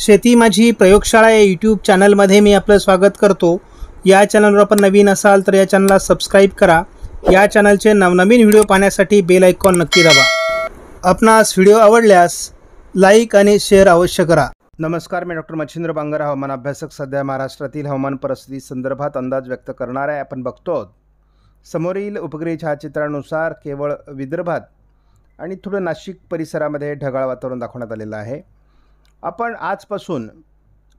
शेती माझी प्रयोगशाळा या यूट्यूब चॅनलमध्ये मी आपलं स्वागत करतो या चॅनलवर आपण नवीन असाल तर या चॅनलला सबस्क्राईब करा या चॅनलचे नवनवीन व्हिडिओ पाहण्यासाठी बेल आयकॉन नक्की दाबा आपणास व्हिडिओ आवडल्यास लाईक आणि शेअर अवश्य करा नमस्कार मी डॉक्टर मच्छिंद्र बांगर हवामान अभ्यासक सध्या महाराष्ट्रातील हवामान परिस्थिती संदर्भात अंदाज व्यक्त करणार आहे आपण बघतो समोरील उपग्रह छायाचित्रानुसार केवळ विदर्भात आणि थोडं नाशिक परिसरामध्ये ढगाळ वातावरण दाखवण्यात आलेलं आहे आपण आजपासून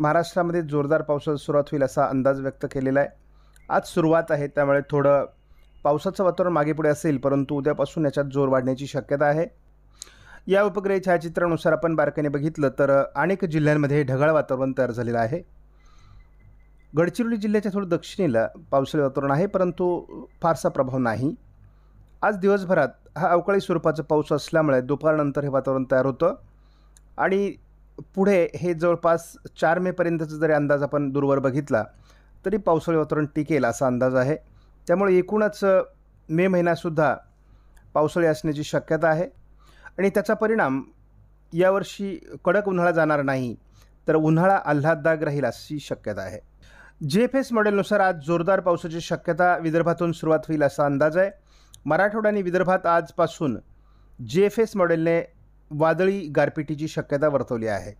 महाराष्ट्रामध्ये जोरदार पावसाला सुरुवात होईल असा अंदाज व्यक्त केलेला आहे आज सुरुवात आहे त्यामुळे थोडं पावसाचं वातावरण मागे पुढे असेल परंतु उद्यापासून याच्यात जोर वाढण्याची शक्यता आहे या उपग्रह छायाचित्रानुसार आपण बारकाने बघितलं तर अनेक जिल्ह्यांमध्ये ढगाळ वातावरण तयार झालेलं आहे गडचिरोली जिल्ह्याच्या थोडं दक्षिणेला पावसाळी वातावरण आहे परंतु फारसा प्रभाव नाही आज दिवसभरात हा अवकाळी स्वरूपाचा पाऊस असल्यामुळे दुपारनंतर हे वातावरण तयार होतं आणि पुढे हे जवळपास चार मेपर्यंतचा जरी अंदाज आपण दूरवर बघितला तरी पावसाळी वातावरण टिकेल असा अंदाज आहे त्यामुळे एकूणच मे महिनासुद्धा पावसाळी असण्याची शक्यता आहे आणि त्याचा परिणाम यावर्षी कडक उन्हाळा जाणार नाही तर उन्हाळा आल्हाददायक राहील अशी शक्यता आहे जे एफ एस मॉडेलनुसार आज जोरदार पावसाची शक्यता विदर्भातून सुरुवात होईल असा अंदाज आहे मराठवाडा आणि विदर्भात आजपासून जे एफ एस मॉडेलने वादळी गारपिटीची शक्यता वर्तवली आहे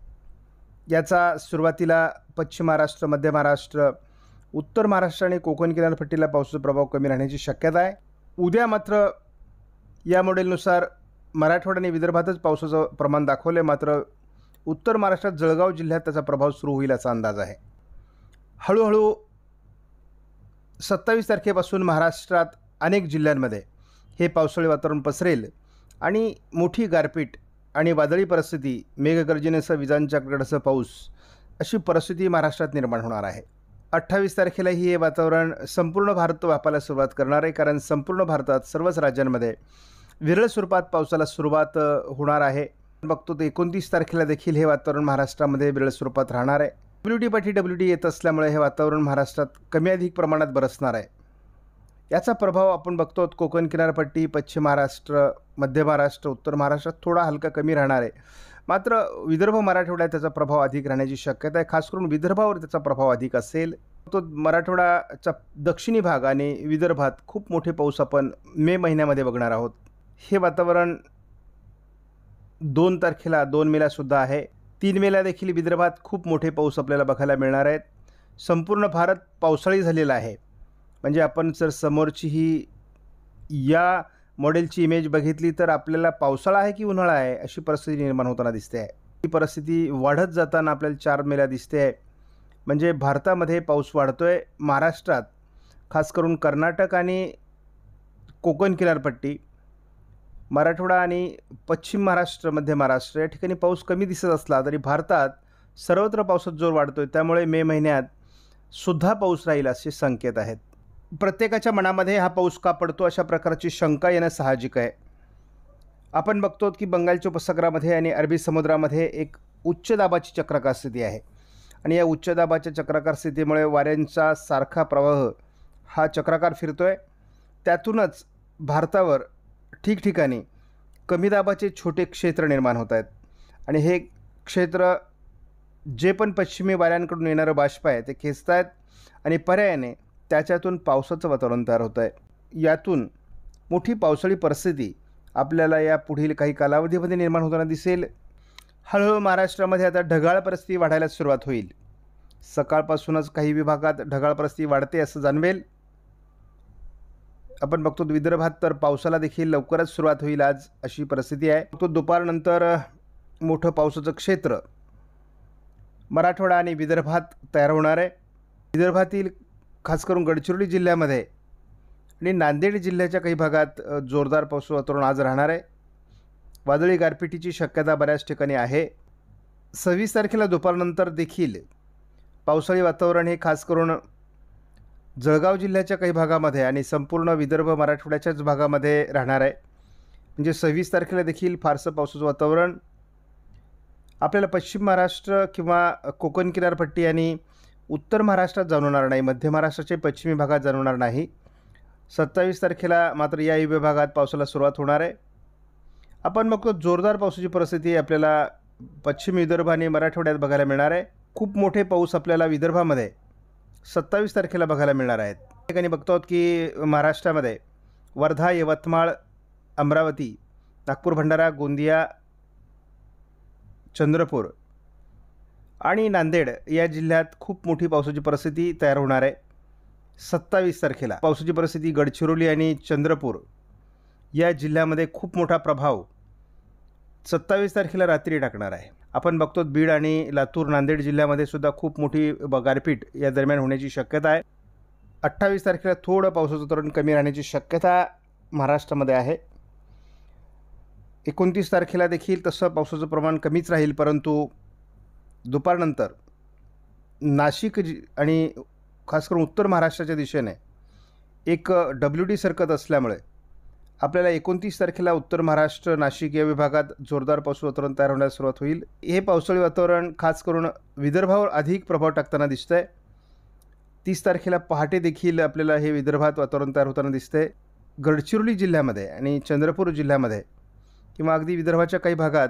याचा सुरुवातीला पश्चिम महाराष्ट्र मध्य महाराष्ट्र उत्तर महाराष्ट्र आणि कोकण किनारपट्टीला पावसाचा प्रभाव कमी राहण्याची शक्यता आहे उद्या मात्र या मॉडेलनुसार मराठवाडा आणि विदर्भातच पावसाचं प्रमाण दाखवलं मात्र उत्तर महाराष्ट्रात जळगाव जिल्ह्यात त्याचा प्रभाव सुरू होईल असा अंदाज आहे हळूहळू सत्तावीस तारखेपासून महाराष्ट्रात अनेक जिल्ह्यांमध्ये हे पावसाळी वातावरण पसरेल आणि मोठी गारपीट आणि वादळी परिस्थिती मेघगर्जनेसह विजांच्या कडसह पाऊस अशी परिस्थिती महाराष्ट्रात निर्माण होणार आहे अठ्ठावीस तारखेला ही हे वातावरण संपूर्ण भारत व्यापायला सुरुवात करणार आहे कारण संपूर्ण भारतात सर्वच राज्यांमध्ये विरळ स्वरूपात पावसाला सुरुवात होणार आहे बघतो तर एकोणतीस तारखेला देखील हे वातावरण महाराष्ट्रामध्ये विरळ स्वरूपात राहणार आहे डब्ल्यू डी पाठी डब्ल्यू डी येत असल्यामुळे हे वातावरण महाराष्ट्रात कमी अधिक प्रमाणात बरसणार आहे याचा प्रभाव आपण बघतो कोकण किनारपट्टी पश्चिम महाराष्ट्र मध्य महाराष्ट्र उत्तर महाराष्ट्रात थोडा हलका कमी राहणार आहे मात्र विदर्भ मराठवाड्यात त्याचा प्रभाव अधिक राहण्याची शक्यता आहे खास करून विदर्भावर त्याचा प्रभाव अधिक असेल तो मराठवाड्याचा दक्षिणी भाग आणि विदर्भात खूप मोठे पाऊस आपण मे महिन्यामध्ये बघणार आहोत हे वातावरण दोन तारखेला दोन मेला सुद्धा आहे तीन मेला देखील विदर्भात खूप मोठे पाऊस आपल्याला बघायला मिळणार आहेत संपूर्ण भारत पावसाळी झालेला आहे म्हणजे आपण जर समोरची ही या मॉडेलची इमेज बघितली तर आपल्याला पावसाळा आहे की उन्हाळा आहे अशी परिस्थिती निर्माण होताना दिसते आहे ही परिस्थिती वाढत जाताना आपल्याला चार मेला दिसते आहे म्हणजे भारतामध्ये पाऊस वाढतो आहे महाराष्ट्रात खास करून कर्नाटक आणि कोकण किनारपट्टी मराठवाडा आणि पश्चिम महाराष्ट्र मध्य महाराष्ट्र या ठिकाणी पाऊस कमी दिसत असला तरी भारतात सर्वत्र पावसात जोर वाढतो आहे त्यामुळे मे महिन्यात सुद्धा पाऊस राहील असे संकेत आहेत प्रत्येकाच्या मनामध्ये हा पाऊस का पडतो अशा प्रकारची शंका येणं साहजिक आहे आपण बघतो की बंगालच्या उपसागरामध्ये आणि अरबी समुद्रामध्ये एक उच्च दाबाची चक्रकार स्थिती आहे आणि या उच्च दाबाच्या चक्राकार स्थितीमुळे वाऱ्यांचा सारखा प्रवाह हा चक्राकार फिरतो आहे त्यातूनच भारतावर ठिकठिकाणी कमी दाबाचे छोटे क्षेत्र निर्माण होत आहेत आणि हे क्षेत्र जे पण पश्चिमी वाऱ्यांकडून येणारं बाष्प आहे ते खेचत आहेत आणि पर्यायाने त्याच्यातून पावसाचं वातावरण तयार होतं आहे यातून मोठी पावसाळी परिस्थिती आपल्याला या पुढील काही कालावधीमध्ये निर्माण होताना दिसेल हळूहळू महाराष्ट्रामध्ये आता ढगाळ परिस्थिती वाढायला सुरुवात होईल सकाळपासूनच काही विभागात ढगाळ परिस्थिती वाढते असं जाणवेल आपण बघतो विदर्भात तर पावसाला देखील लवकरच सुरुवात होईल आज अशी परिस्थिती आहे तो दुपारनंतर मोठं पावसाचं क्षेत्र मराठवाडा आणि विदर्भात तयार होणार आहे विदर्भातील खास करून गडचिरोली जिल्ह्यामध्ये आणि नांदेड जिल्ह्याच्या काही भागात जोरदार पाऊस वातावरण आज राहणार आहे वादळी गारपिटीची शक्यता बऱ्याच ठिकाणी आहे सव्वीस तारखेला दुपारनंतर देखील पावसाळी वातावरण हे खास करून जळगाव जिल्ह्याच्या काही भागामध्ये आणि संपूर्ण विदर्भ मराठवाड्याच्याच भागामध्ये राहणार आहे म्हणजे सव्वीस तारखेला देखील फारसं पावसाचं वातावरण आपल्याला पश्चिम महाराष्ट्र किंवा कोकण किनारपट्टी आणि उत्तर महाराष्ट्रात जाणवणार नाही मध्य महाराष्ट्राचे पश्चिमी भागात जाणवणार नाही सत्तावीस तारखेला मात्र या विभागात पावसाला सुरुवात होणार आहे आपण बघतो जोरदार पावसाची परिस्थिती आपल्याला पश्चिम विदर्भ आणि मराठवाड्यात बघायला मिळणार आहे खूप मोठे पाऊस आपल्याला विदर्भामध्ये सत्तावीस तारखेला बघायला मिळणार आहेत ठिकाणी बघतो आहोत की महाराष्ट्रामध्ये वर्धा यवतमाळ अमरावती नागपूर भंडारा गोंदिया चंद्रपूर आणि नांदेड या जिल्ह्यात खूप मोठी पावसाची परिस्थिती तयार होणार आहे सत्तावीस तारखेला पावसाची परिस्थिती गडचिरोली आणि चंद्रपूर या जिल्ह्यामध्ये खूप मोठा प्रभाव सत्तावीस तारखेला रात्री टाकणार आहे आपण बघतो बीड आणि लातूर नांदेड जिल्ह्यामध्ये सुद्धा खूप मोठी गारपीट या दरम्यान होण्याची शक्यता आहे अठ्ठावीस तारखेला थोडं पावसाचं तरण कमी राहण्याची शक्यता महाराष्ट्रामध्ये आहे एकोणतीस तारखेला देखील तसं पावसाचं प्रमाण कमीच राहील परंतु दुपारनंतर नाशिक जी आणि खास करून उत्तर महाराष्ट्राच्या दिशेने एक डब्ल्यू डी सरकत असल्यामुळे आपल्याला एकोणतीस तारखेला उत्तर महाराष्ट्र नाशिक या विभागात जोरदार पाऊस वातावरण तयार होण्यास सुरुवात होईल हे पावसाळी वातावरण खास करून विदर्भावर अधिक प्रभाव टाकताना दिसतं आहे तीस तारखेला पहाटे देखील आपल्याला हे विदर्भात वातावरण तयार होताना आहे गडचिरोली जिल्ह्यामध्ये आणि चंद्रपूर जिल्ह्यामध्ये किंवा अगदी विदर्भाच्या काही भागात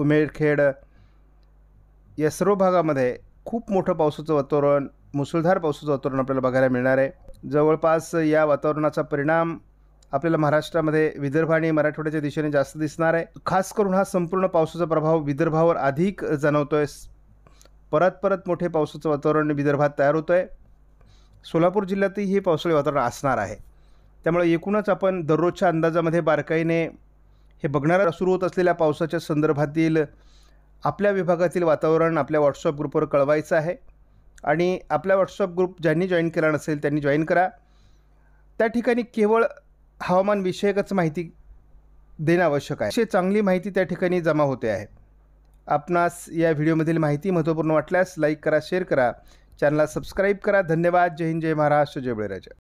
उमेरखेड या सर्व भागामध्ये खूप मोठं पावसाचं वातावरण मुसळधार पावसाचं वातावरण आपल्याला बघायला मिळणार आहे जवळपास या वातावरणाचा परिणाम आपल्याला महाराष्ट्रामध्ये विदर्भ आणि मराठवाड्याच्या दिशेने जास्त दिसणार आहे खास करून हा संपूर्ण पावसाचा प्रभाव विदर्भावर अधिक जाणवतो आहे परत परत मोठे पावसाचं वातावरण विदर्भात तयार होतो आहे सोलापूर जिल्ह्यातही हे पावसाळी वातावरण असणार आहे त्यामुळे एकूणच आपण दररोजच्या अंदाजामध्ये बारकाईने हे बघणारा सुरू होत असलेल्या पावसाच्या संदर्भातील आपल्या विभागातील वातावरण आपल्या व्हॉट्सअप ग्रुपवर कळवायचं आहे आणि आपला व्हॉट्सअप ग्रुप ज्यांनी जॉईन केला नसेल त्यांनी जॉईन करा त्या ठिकाणी केवळ हवामानविषयकच माहिती देणं आवश्यक आहे अशी चांगली माहिती त्या ठिकाणी जमा होते आहे आपणास या व्हिडिओमधील माहिती महत्त्वपूर्ण वाटल्यास लाईक करा शेअर करा चॅनलला सबस्क्राईब करा धन्यवाद जय हिंद जय महाराष्ट्र जय बळीराजा